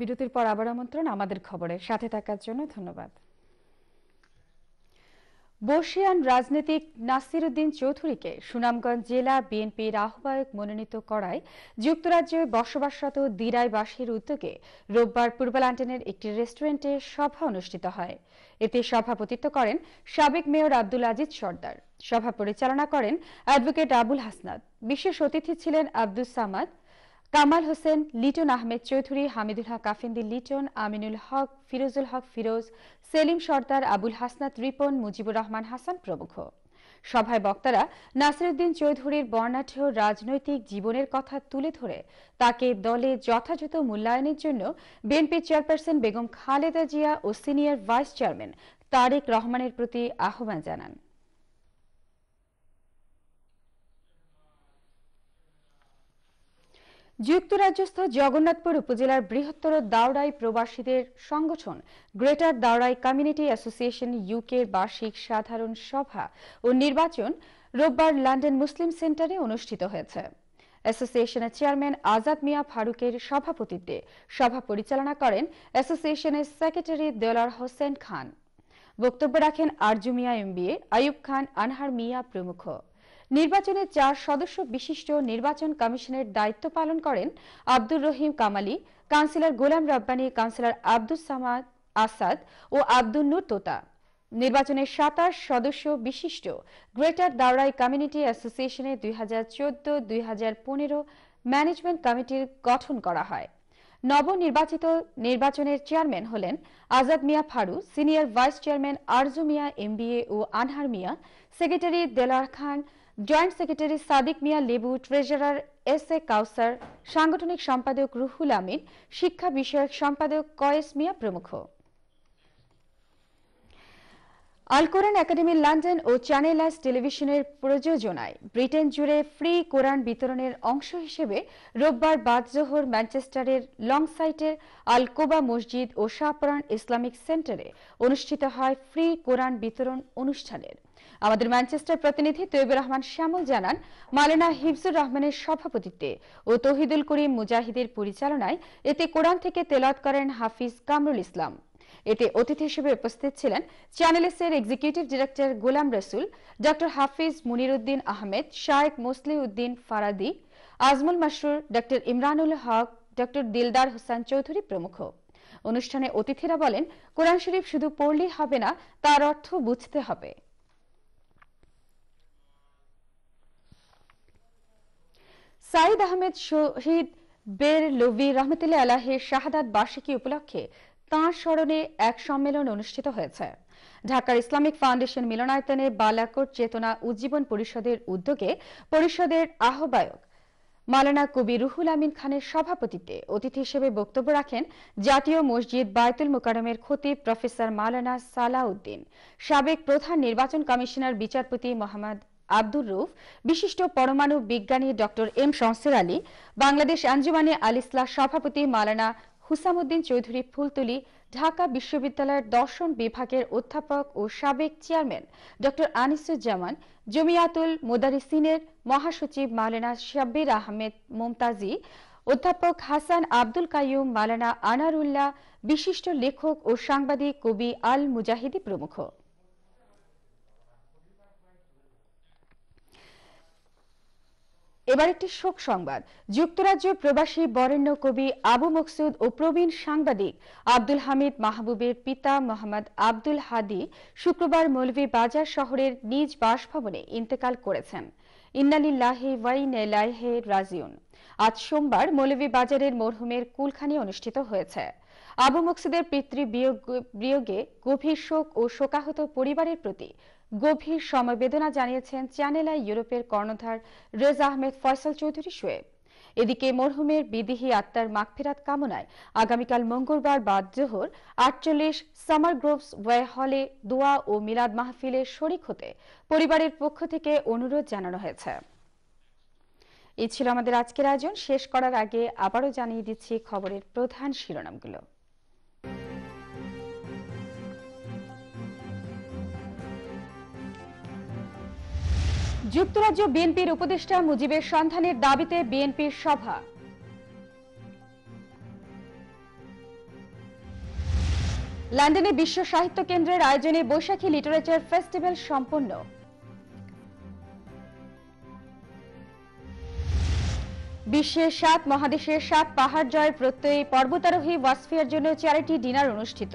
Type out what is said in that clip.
বিরতির পর আবার আমন্ত্রণ আমাদের খবরে সাথে থাকার জন্য ধন্যবাদ বর্ষিয়ান রাজনীতিক নাসির উদ্দিন চৌধুরীকে সুনামগঞ্জ জেলা বিএনপির আহ্বায়ক মনোনীত করায় যুক্তরাজ্যে বসবাসরত দিরাইবাসীর উদ্যোগে রোববার পূর্বালান্টনের একটি রেস্টুরেন্টে সভা অনুষ্ঠিত হয় এতে সভাপতিত্ব করেন সাবেক মেয়র আব্দুল আজিজ সর্দার সভা পরিচালনা করেন অ্যাডভোকেট আবুল হাসনাদ বিশেষ অতিথি ছিলেন আব্দুল সামাদ কামাল হোসেন লিটন আহমেদ চৌধুরী হামিদুল হক আফিন্দি লিটন আমিনুল হক ফিরোজুল হক ফিরোজ সেলিম সর্দার আবুল হাসনাত রিপন মুজিবুর রহমান হাসান প্রমুখ সভায় বক্তারা নাসিরুদ্দিন চৌধুরীর বর্ণাঢ্য রাজনৈতিক জীবনের কথা তুলে ধরে তাকে দলে যথাযথ মূল্যায়নের জন্য বিএনপি চেয়ারপারসন বেগম খালেদা জিয়া ও সিনিয়র ভাইস চেয়ারম্যান তারেক রহমানের প্রতি আহ্বান জানান যুক্তরাজ্যস্থ জগন্নাথপুর উপজেলার বৃহত্তর দাওড়াই প্রবাসীদের সংগঠন গ্রেটার দাওড়াই কমিউনিটি অ্যাসোসিয়েশন ইউকের বার্ষিক সাধারণ সভা ও নির্বাচন রোববার লন্ডন মুসলিম সেন্টারে অনুষ্ঠিত হয়েছে অ্যাসোসিয়েশনের চেয়ারম্যান আজাদ মিয়া ফারুকের সভাপতিত্বে সভা পরিচালনা করেন অ্যাসোসিয়েশনের সেক্রেটারি দেলার হোসেন খান বক্তব্য রাখেন আরজু মিয়া এমবিএ আয়ুব খান আনহার মিয়া প্রমুখ নির্বাচনে চার সদস্য বিশিষ্ট নির্বাচন কমিশনের দায়িত্ব পালন করেন আব্দুর রহিম কামালি কাউন্সিলর গোলাম রাব্বানি কাউন্সিলর আব্দুল সামাদ আসাদ ও আব্দুল নূর তোতা নির্বাচনে সাতাশ সদস্য বিশিষ্ট গ্রেটার দাওরাই কমিউনিটি অ্যাসোসিয়েশনে দুই হাজার চোদ্দ দুই হাজার পনেরো ম্যানেজমেন্ট কমিটির গঠন করা হয় নবনির্বাচিত নির্বাচনের চেয়ারম্যান হলেন Azad Miah Faru senior vice chairman Arzu Miah MBA ও Anhar Miah secretary Delar Khan joint secretary Sadik Miah Lebu treasurer S A কাউসার সাংগঠনিক সম্পাদক রুহুল আমিন শিক্ষা বিষয়ক সম্পাদক কয়েস মিয়া প্রমুখ আল কোরআন একাডেমি লন্ডন ও চ্যানেল আস টেলিভিশনের প্রযোজনায় ব্রিটেন জুড়ে ফ্রি কোরআন বিতরণের অংশ হিসেবে রোববার বাদজোহর ম্যানচেস্টারের সাইটের আল কোবা মসজিদ ও শাহপরান ইসলামিক সেন্টারে অনুষ্ঠিত হয় ফ্রি কোরআন বিতরণ অনুষ্ঠানের আমাদের ম্যানচেস্টার প্রতিনিধি তৈবুর রহমান শ্যামল জানান মালেনা হিফজুর রহমানের সভাপতিত্বে ও তহিদুল করিম মুজাহিদের পরিচালনায় এতে কোরআন থেকে তেলাত করেন হাফিজ কামরুল ইসলাম এতে অতিথি হিসেবে উপস্থিত ছিলেন চ্যানেল এর executive director Golam Rasul doctor Hafiz Muniruddin Ahmed Shayek Musliuddin Faradi Azmul Masrur doctor Imranul Haque doctor Dildar Hossain Chowdhury প্রমুখ অনুষ্ঠানে অতিথিরা বলেন কোরআন শরীফ শুধু পড়লেই হবে না তার অর্থ বুঝতে হবে সাইদ আহমেদ শহীদ বের লবি রহমতুল্লাহ আলাহের শাহাদ বার্ষিকী উপলক্ষে তাঁর স্মরণে এক সম্মেলন অনুষ্ঠিত হয়েছে ঢাকার ইসলামিক ফাউন্ডেশন মিলনায়তনে বালাকোট চেতনা উজ্জীবন পরিষদের উদ্যোগে পরিষদের আহ্বায়ক মালানা কবি রুহুল আমিন খানের সভাপতিতে অতিথি হিসেবে বক্তব্য রাখেন জাতীয় মসজিদ বায়তুল মোকারমের খতিব প্রফেসর মালানা সালাউদ্দিন সাবেক প্রধান নির্বাচন কমিশনার বিচারপতি মোহাম্মদ আব্দুর রুফ বিশিষ্ট পরমাণু বিজ্ঞানী ডক্টর এম শমসের আলী বাংলাদেশ আঞ্জুমানে আলিসলা সভাপতি মালানা হুসামুদ্দিন চৌধুরী ফুলতুলি ঢাকা বিশ্ববিদ্যালয়ের দর্শন বিভাগের অধ্যাপক ও সাবেক চেয়ারম্যান ডক্টর আনিসুজ্জামান জমিয়াতুল মোদারিসিনের মহাসচিব মাওলানা শাব্বির আহমেদ মোমতাজি অধ্যাপক হাসান আব্দুল কাইম মালানা আনারুল্লাহ বিশিষ্ট লেখক ও সাংবাদিক কবি আল মুজাহিদি প্রমুখ এবার একটি শোক সংবাদ যুক্তরাজ্য প্রবাসী বরেণ্য কবি আবু মকসুদ ও প্রবীণ সাংবাদিক আব্দুল হামিদ মাহবুবের পিতা মোহাম্মদ আব্দুল হাদি শুক্রবার মৌলভী বাজার শহরের নিজ বাসভবনে ইন্তেকাল করেছেন ইন্নালিল্লাহি ওয়াইনেলাহে রাজিউন আজ সোমবার মৌলভী বাজারের মরহুমের কুলখানি অনুষ্ঠিত হয়েছে আবু মকসুদের পিতৃ বিয়োগে গভীর শোক ও শোকাহত পরিবারের প্রতি গভীর সমবেদনা জানিয়েছেন চ্যানেল আই ইউরোপের কর্ণধার রেজা আহমেদ ফয়সাল চৌধুরী শোয়েব এদিকে মরহুমের বিদিহী আত্মার মাগফিরাত কামনায় আগামীকাল মঙ্গলবার বাদ জোহর আটচল্লিশ সামার গ্রোভস ওয়ে হলে দোয়া ও মিলাদ মাহফিলে শরিক হতে পরিবারের পক্ষ থেকে অনুরোধ জানানো হয়েছে এ ছিল আমাদের আজকের আয়োজন শেষ করার আগে আবারও জানিয়ে দিচ্ছি খবরের প্রধান শিরোনামগুলো যুক্তরাজ্য বিএনপির উপদেষ্টা মুজিবের সন্ধানের দাবিতে বিএনপির সভা লন্ডনে বিশ্ব সাহিত্য কেন্দ্রের আয়োজনে বৈশাখী লিটারেচার ফেস্টিভ্যাল সম্পন্ন বিশ্বের সাত মহাদেশের সাত পাহাড় জয়ের প্রত্যয়ী পর্বতারোহী ওয়াসফিয়ার জন্য চ্যারিটি ডিনার অনুষ্ঠিত